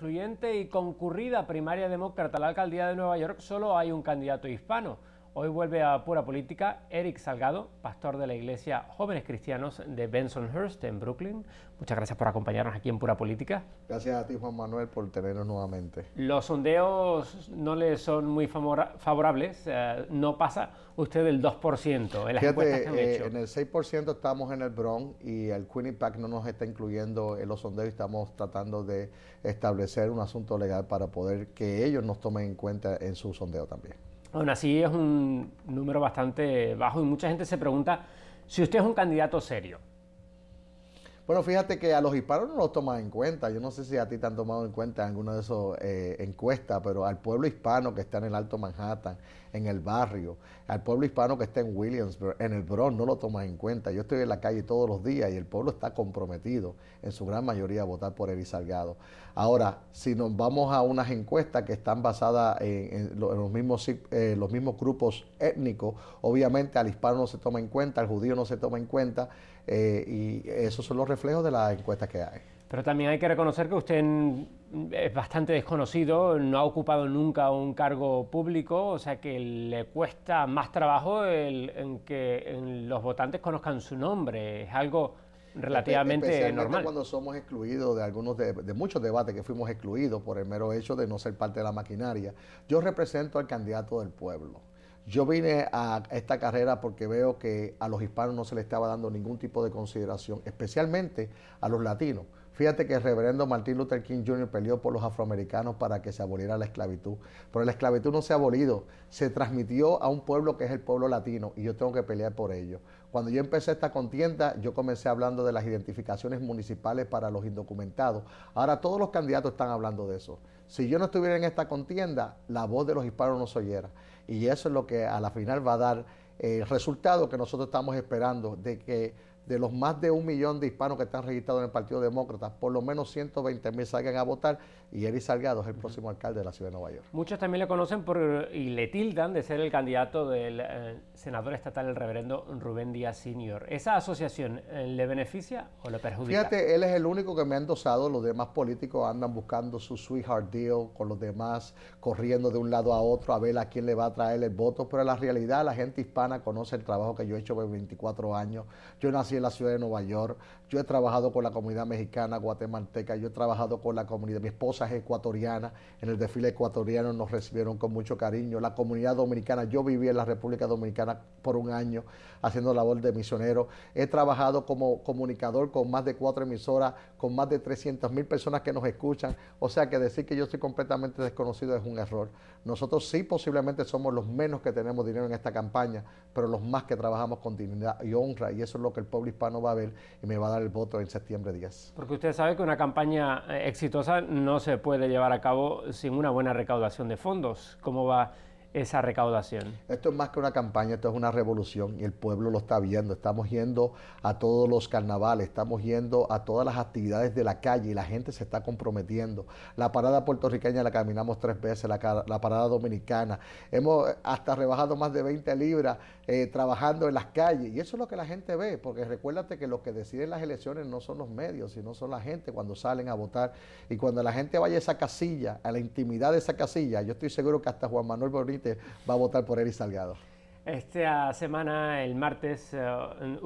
influyente y concurrida primaria demócrata a la alcaldía de Nueva York solo hay un candidato hispano. Hoy vuelve a Pura Política Eric Salgado, pastor de la Iglesia Jóvenes Cristianos de Bensonhurst en Brooklyn. Muchas gracias por acompañarnos aquí en Pura Política. Gracias a ti Juan Manuel por tenernos nuevamente. Los sondeos no le son muy favorables, eh, no pasa usted del 2% en las Fíjate, encuestas que eh, En el 6% estamos en el Bronx y el Pack no nos está incluyendo en los sondeos estamos tratando de establecer un asunto legal para poder que ellos nos tomen en cuenta en su sondeo también. Aún así es un número bastante bajo y mucha gente se pregunta si usted es un candidato serio. Bueno, fíjate que a los hispanos no los toman en cuenta. Yo no sé si a ti te han tomado en cuenta alguna de esas eh, encuestas, pero al pueblo hispano que está en el Alto Manhattan, en el barrio, al pueblo hispano que está en Williamsburg, en el Bronx, no lo toman en cuenta. Yo estoy en la calle todos los días y el pueblo está comprometido en su gran mayoría a votar por Evi Salgado. Ahora, si nos vamos a unas encuestas que están basadas en, los, mismos, eh, los mismos grupos étnicos, obviamente al hispano no se toma en cuenta, al judío no se toma en cuenta, eh, y esos son los reflejos de las encuestas que hay. Pero también hay que reconocer que usted es bastante desconocido, no ha ocupado nunca un cargo público, o sea que le cuesta más trabajo en que los votantes conozcan su nombre. Es algo relativamente normal. cuando somos excluidos de algunos de, de, muchos debates que fuimos excluidos por el mero hecho de no ser parte de la maquinaria. Yo represento al candidato del pueblo. Yo vine a esta carrera porque veo que a los hispanos no se le estaba dando ningún tipo de consideración, especialmente a los latinos. Fíjate que el reverendo Martin Luther King Jr. peleó por los afroamericanos para que se aboliera la esclavitud. Pero la esclavitud no se ha abolido, se transmitió a un pueblo que es el pueblo latino y yo tengo que pelear por ello. Cuando yo empecé esta contienda, yo comencé hablando de las identificaciones municipales para los indocumentados. Ahora todos los candidatos están hablando de eso. Si yo no estuviera en esta contienda, la voz de los hispanos no se oyera. Y eso es lo que a la final va a dar eh, el resultado que nosotros estamos esperando, de que de los más de un millón de hispanos que están registrados en el Partido Demócrata, por lo menos 120 mil salgan a votar y Eric Salgado es el próximo alcalde de la ciudad de Nueva York. Muchos también le conocen por, y le tildan de ser el candidato del eh, senador estatal, el reverendo Rubén Díaz Sr. ¿Esa asociación eh, le beneficia o le perjudica? Fíjate, él es el único que me ha endosado, los demás políticos andan buscando su sweetheart deal con los demás, corriendo de un lado a otro a ver a quién le va a traer el voto, pero la realidad la gente hispana conoce el trabajo que yo he hecho por 24 años. Yo nací la ciudad de Nueva York, yo he trabajado con la comunidad mexicana, guatemalteca, yo he trabajado con la comunidad, mi esposa es ecuatoriana, en el desfile ecuatoriano nos recibieron con mucho cariño, la comunidad dominicana, yo viví en la República Dominicana por un año haciendo labor de misionero, he trabajado como comunicador con más de cuatro emisoras, con más de 300 mil personas que nos escuchan, o sea que decir que yo soy completamente desconocido es un error. Nosotros sí posiblemente somos los menos que tenemos dinero en esta campaña, pero los más que trabajamos con dignidad y honra, y eso es lo que el pueblo hispano va a ver y me va a dar el voto en septiembre 10. Porque usted sabe que una campaña eh, exitosa no se puede llevar a cabo sin una buena recaudación de fondos. ¿Cómo va esa recaudación. Esto es más que una campaña, esto es una revolución y el pueblo lo está viendo. Estamos yendo a todos los carnavales, estamos yendo a todas las actividades de la calle y la gente se está comprometiendo. La parada puertorriqueña la caminamos tres veces, la, parada dominicana. Hemos eh, hasta rebajado más de 20 libras eh, trabajando en las calles y eso es lo que la gente ve, porque recuérdate que los que deciden las elecciones no son los medios, sino son la gente cuando salen a votar y cuando la gente vaya a esa casilla, a la intimidad de esa casilla, yo estoy seguro que hasta Juan Manuel Bolívar va a votar por Eric Salgado. Esta semana, el martes, eh,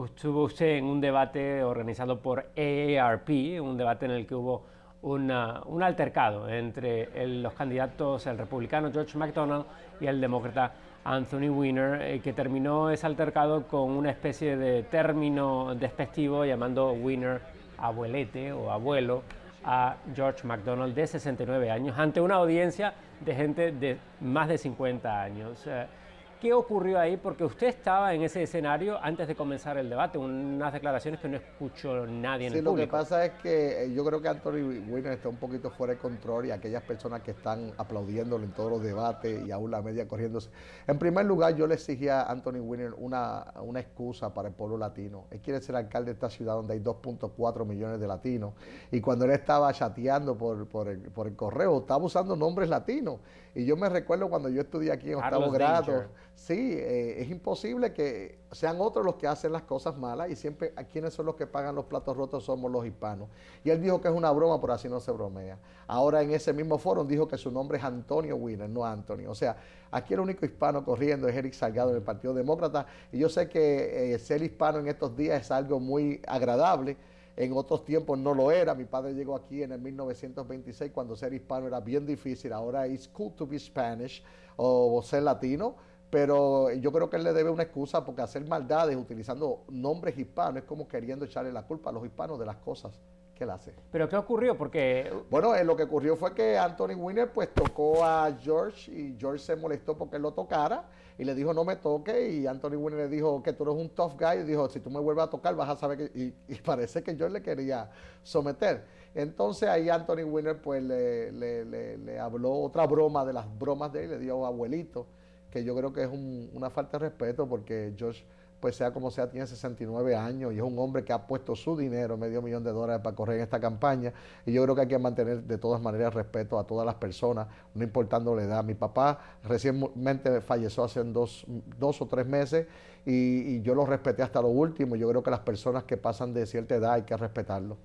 estuvo usted en un debate organizado por AARP, un debate en el que hubo un altercado entre los candidatos, el republicano George McDonald y el demócrata Anthony Weiner, eh, que terminó ese altercado con una especie de término despectivo llamando Weiner abuelete o abuelo a George MacDonald de 69 años ante una audiencia de gente de más de 50 años. Eh, ¿Qué ocurrió ahí? Porque usted estaba en ese escenario antes de comenzar el debate, unas declaraciones que no escuchó nadie en el público. Sí, lo que pasa es que eh, yo creo que Anthony Weiner está un poquito fuera de control y aquellas personas que están aplaudiéndolo en todos los debates y aún la media corriéndose. En primer lugar, yo le exigí a Anthony Weiner una, excusa para el pueblo latino. Él quiere ser alcalde de esta ciudad donde hay 2.4 millones de latinos y cuando él estaba chateando por, el, por el correo estaba usando nombres latinos. Y yo me recuerdo cuando yo estudié aquí en octavo grado. Sí, eh, es imposible que sean otros los que hacen las cosas malas y siempre a quienes son los que pagan los platos rotos somos los hispanos. Y él dijo que es una broma, pero así no se bromea. Ahora en ese mismo foro dijo que su nombre es Antonio Winner, no Antonio. O sea, aquí el único hispano corriendo es Eric Salgado en el Partido Demócrata. Y yo sé que eh, ser hispano en estos días es algo muy agradable. En otros tiempos no lo era. Mi padre llegó aquí en el 1926 cuando ser hispano era bien difícil. Ahora es cool to be Spanish o ser latino pero yo creo que él le debe una excusa porque hacer maldades utilizando nombres hispanos es como queriendo echarle la culpa a los hispanos de las cosas que él hace. ¿Pero qué ocurrió? Porque... Bueno, eh, lo que ocurrió fue que Anthony Winner pues tocó a George y George se molestó porque él lo tocara y le dijo no me toque y Anthony Winner le dijo que tú eres un tough guy y dijo si tú me vuelves a tocar vas a saber que... Y, parece que George le quería someter. Entonces ahí Anthony Winner pues le, le, le, le habló otra broma de las bromas de él, le dio abuelito que yo creo que es una falta de respeto porque George, pues sea como sea, tiene 69 años y es un hombre que ha puesto su dinero, medio millón de dólares, para correr en esta campaña. Y yo creo que hay que mantener de todas maneras respeto a todas las personas, no importando la edad. Mi papá recientemente falleció hace dos, dos o tres meses y yo lo respeté hasta lo último. Yo creo que las personas que pasan de cierta edad hay que respetarlo.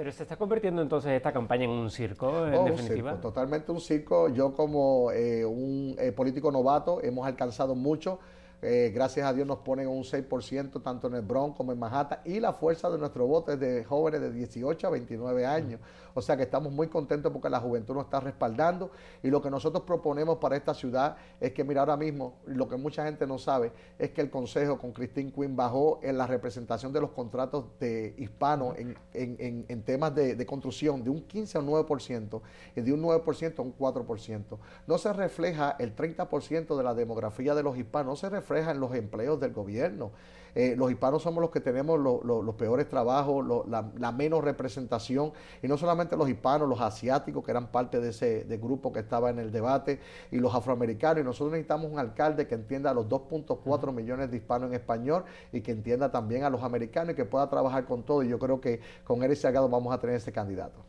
Pero se está convirtiendo entonces esta campaña en un circo, en oh, definitiva. Un totalmente un circo. Yo como eh, un eh, político novato hemos alcanzado mucho eh, gracias a Dios nos ponen un 6% tanto en el Bronx como en Manhattan y la fuerza de nuestro voto es de jóvenes de 18 a 29 años. O sea que estamos muy contentos porque la juventud nos está respaldando y lo que nosotros proponemos para esta ciudad es que, mira, ahora mismo lo que mucha gente no sabe es que el Consejo con Christine Quinn bajó en la representación de los contratos de hispanos en, en, temas de, construcción de un 15 a un 9% y de un 9% a un 4%. No se refleja el 30% de la demografía de los hispanos, se en los empleos del gobierno. Eh, los hispanos somos los que tenemos los peores trabajos, la, menos representación, y no solamente los hispanos, los asiáticos que eran parte de ese grupo que estaba en el debate, y los afroamericanos, y nosotros necesitamos un alcalde que entienda a los 2.4 millones de hispanos en español y que entienda también a los americanos y que pueda trabajar con todo, y yo creo que con Eric Salgado vamos a tener ese candidato.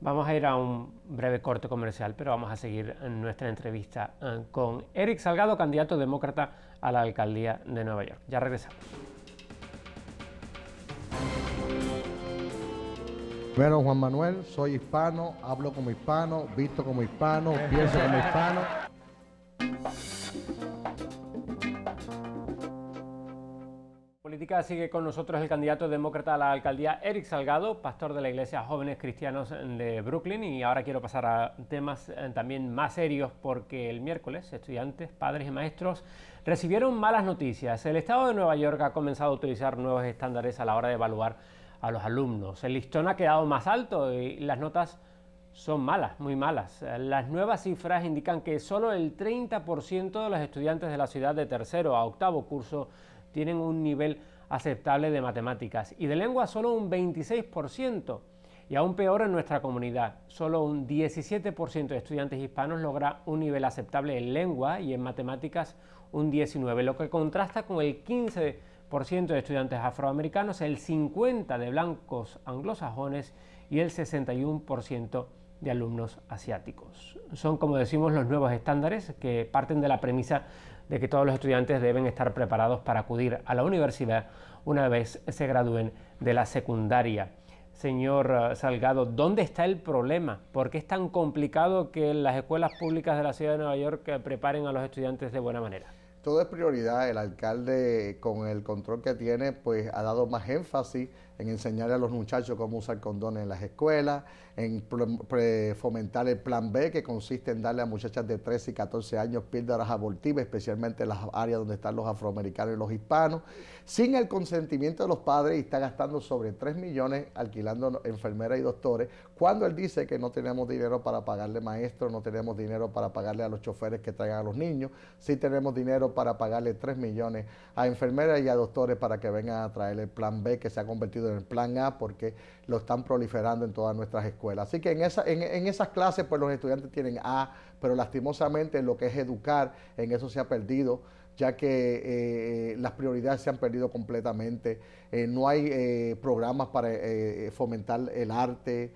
Vamos a ir a un breve corte comercial, pero vamos a seguir nuestra entrevista eh, con Eric Salgado, candidato demócrata a la Alcaldía de Nueva York. Ya regresamos. Bueno, Juan Manuel, soy hispano, hablo como hispano, visto como hispano, pienso como hispano. sigue con nosotros el candidato demócrata a la alcaldía, Eric Salgado, pastor de la Iglesia Jóvenes Cristianos de Brooklyn. Y ahora quiero pasar a temas eh, también más serios porque el miércoles estudiantes, padres y maestros recibieron malas noticias. El Estado de Nueva York ha comenzado a utilizar nuevos estándares a la hora de evaluar a los alumnos. El listón ha quedado más alto y las notas son malas, muy malas. Las nuevas cifras indican que solo el 30% de los estudiantes de la ciudad de tercero a octavo curso tienen un nivel aceptable de matemáticas y de lengua solo un 26%. Y aún peor en nuestra comunidad, solo un 17% de estudiantes hispanos logra un nivel aceptable en lengua y en matemáticas un 19%, lo que contrasta con el 15% de estudiantes afroamericanos, el 50% de blancos anglosajones y el 61% de alumnos asiáticos. Son, como decimos, los nuevos estándares que parten de la premisa de que todos los estudiantes deben estar preparados para acudir a la universidad una vez se gradúen de la secundaria. Señor eh, Salgado, ¿dónde está el problema? ¿Por qué es tan complicado que las escuelas públicas de la ciudad de Nueva York eh, preparen a los estudiantes de buena manera? Todo es prioridad. El alcalde, con el control que tiene, pues ha dado más énfasis en enseñar a los muchachos cómo usar condones en las escuelas, en fomentar el plan B, que consiste en darle a muchachas de 13 y 14 años píldoras abortivas, especialmente en las áreas donde están los afroamericanos y los hispanos, sin el consentimiento de los padres y está gastando sobre 3 millones alquilando enfermeras y doctores, cuando él dice que no tenemos dinero para pagarle maestros, no tenemos dinero para pagarle a los choferes que traigan a los niños, sí tenemos dinero para pagarle 3 millones a enfermeras y a doctores para que vengan a traer el plan B que se ha convertido en el plan A porque lo están proliferando en todas nuestras escuelas. Así que en, esa, en esas clases pues los estudiantes tienen A, pero lastimosamente lo que es educar, en eso se ha perdido ya que eh, eh, las prioridades se han perdido completamente, eh, no hay programas para fomentar el arte,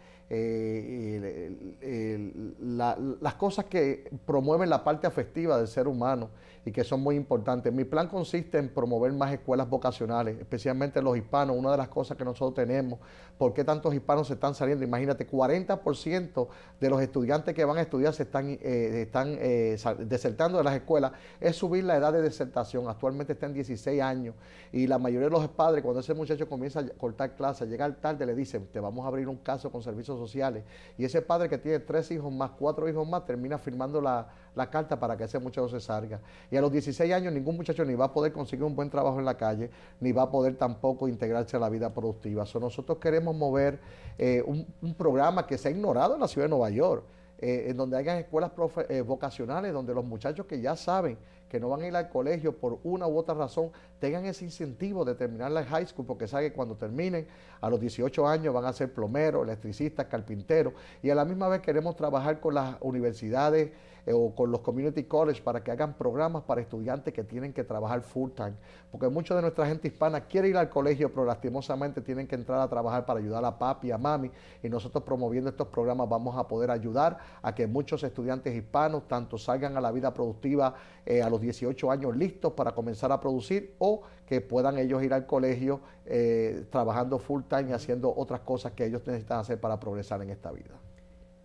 las cosas que promueven la parte afectiva del ser humano y que son muy importantes. Mi plan consiste en promover más escuelas vocacionales, especialmente los hispanos, una de las cosas que nosotros tenemos, ¿por qué tantos hispanos se están saliendo? Imagínate, 40% de los estudiantes que van a estudiar se están eh, están eh, desertando de las escuelas es subir la edad de desertación. Actualmente está en 16 años y la mayoría de los padres, cuando ese muchacho comienza a cortar clases, llega llegar tarde, le dicen, te vamos a abrir un caso con servicios sociales. Y ese padre que tiene tres hijos más, cuatro hijos más, termina firmando la, carta para que ese muchacho se salga. Y a los 16 años ningún muchacho ni va a poder conseguir un buen trabajo en la calle, ni va a poder tampoco integrarse a la vida productiva. nosotros queremos mover eh, un, un programa que se ha ignorado en la ciudad de Nueva York. Eh, en donde hayan escuelas eh, vocacionales, donde los muchachos que ya saben que no van a ir al colegio por una u otra razón, tengan ese incentivo de terminar la high school, porque saben que cuando terminen, a los 18 años van a ser plomeros, electricistas, carpinteros, y a la misma vez queremos trabajar con las universidades eh, o con los community college para que hagan programas para estudiantes que tienen que trabajar full time. Porque mucha de nuestra gente hispana quiere ir al colegio, pero lastimosamente tienen que entrar a trabajar para ayudar a papi, a mami. Y nosotros promoviendo estos programas vamos a poder ayudar a que muchos estudiantes hispanos tanto salgan a la vida productiva eh, a los 18 años listos para comenzar a producir o que puedan ellos ir al colegio eh, trabajando full time y haciendo otras cosas que ellos necesitan hacer para progresar en esta vida.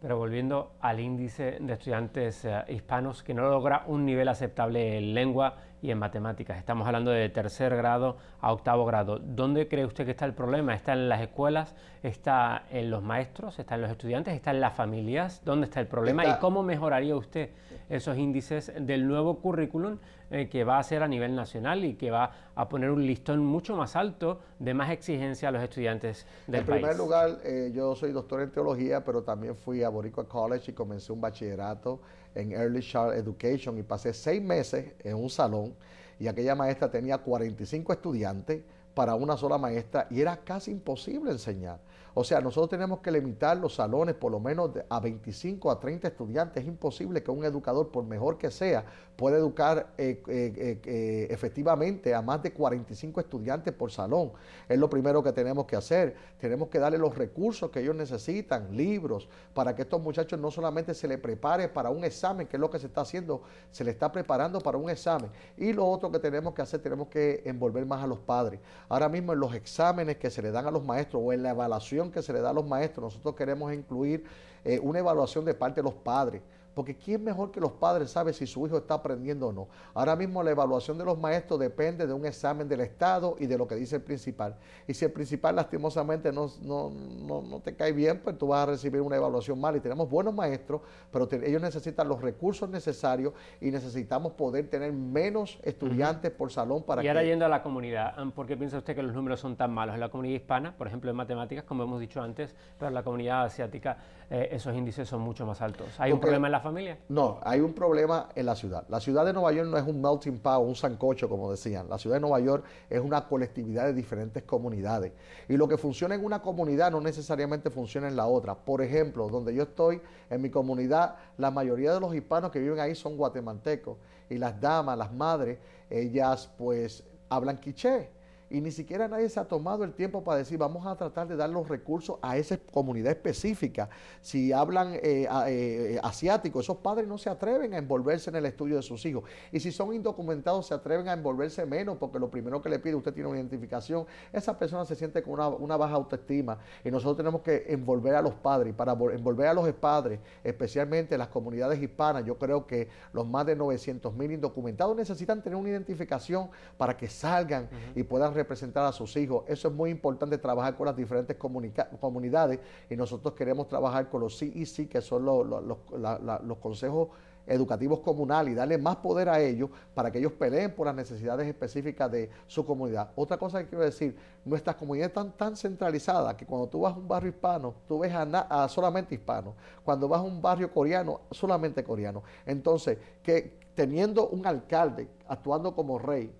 Pero volviendo al índice de estudiantes eh, hispanos que no logra un nivel aceptable en lengua y en matemáticas. Estamos hablando de tercer grado a octavo grado. ¿Dónde cree usted que está el problema? ¿Está en las escuelas? ¿Está en los maestros? ¿Está en los estudiantes? ¿Está en las familias? ¿Dónde está el problema? ¿Y cómo mejoraría usted esos índices del nuevo currículum eh, que va a ser a nivel nacional y que va a poner un listón mucho más alto de más exigencia a los estudiantes del país. En primer lugar, eh, yo soy doctor en teología, pero también fui a Boricua College y comencé un bachillerato en Early Child Education y pasé seis meses en un salón y aquella maestra tenía 45 estudiantes para una sola maestra y era casi imposible enseñar. O sea, nosotros tenemos que limitar los salones por lo menos a 25 a 30 estudiantes. Es imposible que un educador, por mejor que sea, pueda educar eh, eh, eh, efectivamente a más de 45 estudiantes por salón. Es lo primero que tenemos que hacer. Tenemos que darle los recursos que ellos necesitan, libros, para que estos muchachos no solamente se les prepare para un examen, que es lo que se está haciendo, se le está preparando para un examen. Y lo otro que tenemos que hacer, tenemos que envolver más a los padres. Ahora mismo en los exámenes que se le dan a los maestros o en la evaluación, que se le da a los maestros. Nosotros queremos incluir eh, una evaluación de parte de los padres porque ¿quién mejor que los padres sabe si su hijo está aprendiendo o no? Ahora mismo la evaluación de los maestros depende de un examen del Estado y de lo que dice el principal. Y si el principal lastimosamente no, no, no, no te cae bien, pues tú vas a recibir una evaluación mal. Y tenemos buenos maestros, pero ellos necesitan los recursos necesarios y necesitamos poder tener menos estudiantes por salón para... que... Y ahora yendo a la comunidad, ¿por qué piensa usted que los números son tan malos? En la comunidad hispana, por ejemplo, en matemáticas, como hemos dicho antes, pero la comunidad asiática eh, esos índices son mucho más altos. Hay un problema en la familia? No, hay un problema en la ciudad. La ciudad de Nueva York no es un melting pot, un sancocho, como decían. La ciudad de Nueva York es una colectividad de diferentes comunidades. Y lo que funciona en una comunidad no necesariamente funciona en la otra. Por ejemplo, donde yo estoy, en mi comunidad, la mayoría de los hispanos que viven ahí son guatemaltecos. Y las damas, las madres, ellas pues hablan quiché y ni siquiera nadie se ha tomado el tiempo para decir, vamos a tratar de dar los recursos a esa comunidad específica. Si hablan eh, eh, eh, asiático, esos padres no se atreven a envolverse en el estudio de sus hijos. Y si son indocumentados, se atreven a envolverse menos, porque lo primero que le pide, usted tiene una identificación, esa persona se siente con una, baja autoestima. Y nosotros tenemos que envolver a los padres. Y para envolver a los padres, especialmente las comunidades hispanas, yo creo que los más de 900 mil indocumentados necesitan tener una identificación para que salgan y puedan representar a sus hijos. Eso es muy importante, trabajar con las diferentes comunidades y nosotros queremos trabajar con los CIC, e que son los, consejos educativos comunales y darle más poder a ellos para que ellos peleen por las necesidades específicas de su comunidad. Otra cosa que quiero decir, nuestras comunidades están tan centralizadas que cuando tú vas a un barrio hispano, tú ves a, solamente hispano, Cuando vas a un barrio coreano, solamente coreano. Entonces, que teniendo un alcalde actuando como rey,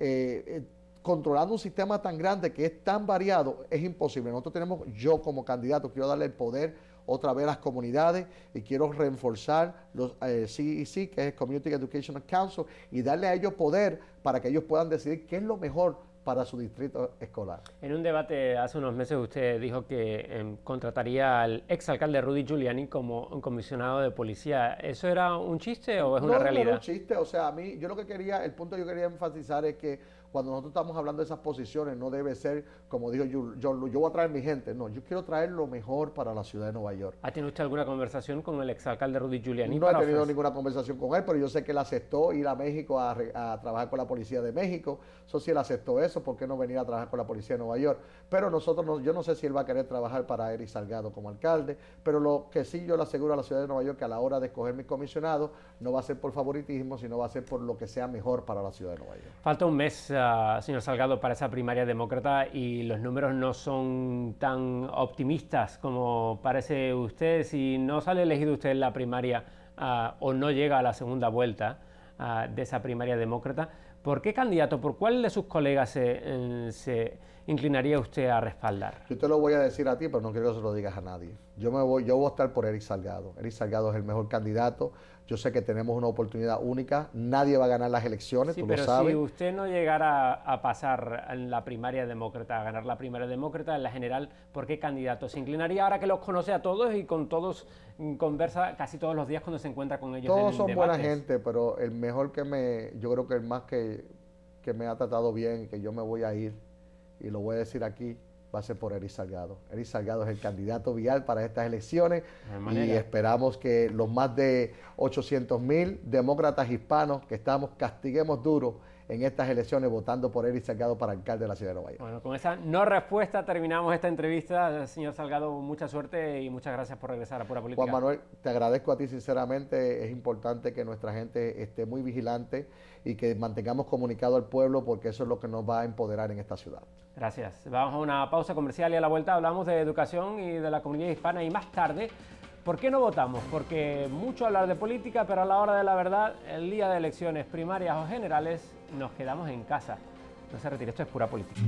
eh, eh, controlando un sistema tan grande que es tan variado, es imposible. Nosotros tenemos, yo como candidato, quiero darle el poder otra vez a las comunidades y quiero reforzar los CEC, eh, e que es Community Educational Council, y darle a ellos poder para que ellos puedan decidir qué es lo mejor para su distrito escolar. En un debate hace unos meses usted dijo que em, contrataría al exalcalde Rudy Giuliani como comisionado de policía. ¿Eso era un chiste o es una realidad? No, era un chiste. O sea, a mí, yo lo que quería, el punto que yo quería enfatizar es que cuando nosotros estamos hablando de esas posiciones, no debe ser, como dijo John yo, yo voy a traer mi gente. No, yo quiero traer lo mejor para la ciudad de Nueva York. ¿Ha tenido usted alguna conversación con el exalcalde Rudy Giuliani? No he tenido ninguna conversación con él, pero yo sé que él aceptó ir a México a, a trabajar con la policía de México. Eso sí, él aceptó eso ¿por qué no venir a trabajar con la policía de Nueva York? Pero nosotros, yo no sé si él va a querer trabajar para Eric Salgado como alcalde, pero lo que sí yo le aseguro a la ciudad de Nueva York que a la hora de escoger mi comisionado no va a ser por favoritismo, sino va a ser por lo que sea mejor para la ciudad de Nueva York. Falta un mes, ah, señor Salgado, para esa primaria demócrata y los números no son tan optimistas como parece usted. Si no sale elegido usted en la primaria ah, o no llega a la segunda vuelta ah, de esa primaria demócrata, ¿Por qué candidato? ¿Por cuál de sus colegas se, eh, inclinaría usted a respaldar? Yo te lo voy a decir a ti, pero no quiero que se lo digas a nadie. Yo me voy, yo voy a estar por Eric Salgado. Eric Salgado es el mejor candidato. Yo sé que tenemos una oportunidad única. Nadie va a ganar las elecciones, tú lo sabes. Si usted no llegara a pasar en la primaria demócrata, a ganar la primaria demócrata, en la general, ¿por qué candidato se inclinaría ahora que los conoce a todos y con todos mm, conversa casi todos los días cuando se encuentra con ellos? Todos son buena gente, pero el mejor que me, yo creo que el más que, que me ha tratado bien, que yo me voy a ir, y lo voy a decir aquí, va a ser por Eric Salgado. Eric Salgado es el candidato vial para estas elecciones y esperamos que los más de 800 mil demócratas hispanos que estamos castiguemos duro en estas elecciones votando por él Salgado para alcalde de la ciudad de Nueva York. Bueno, con esa no respuesta terminamos esta entrevista. Señor Salgado, mucha suerte y muchas gracias por regresar a Pura Política. Juan Manuel, te agradezco a ti sinceramente. Es importante que nuestra gente esté muy vigilante y que mantengamos comunicado al pueblo porque eso es lo que nos va a empoderar en esta ciudad. Gracias. Vamos a una pausa comercial y a la vuelta hablamos de educación y de la comunidad hispana y más tarde... ¿Por qué no votamos? Porque mucho hablar de política, pero a la hora de la verdad, el día de elecciones primarias o generales, nos quedamos en casa. No se retire, esto es pura política.